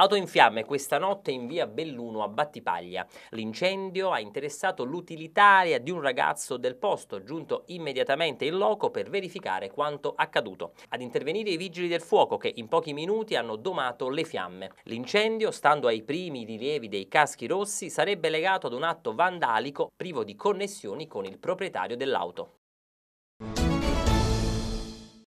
Auto in fiamme questa notte in via Belluno a Battipaglia. L'incendio ha interessato l'utilitaria di un ragazzo del posto, giunto immediatamente in loco per verificare quanto accaduto. Ad intervenire i vigili del fuoco che in pochi minuti hanno domato le fiamme. L'incendio, stando ai primi rilievi dei caschi rossi, sarebbe legato ad un atto vandalico privo di connessioni con il proprietario dell'auto.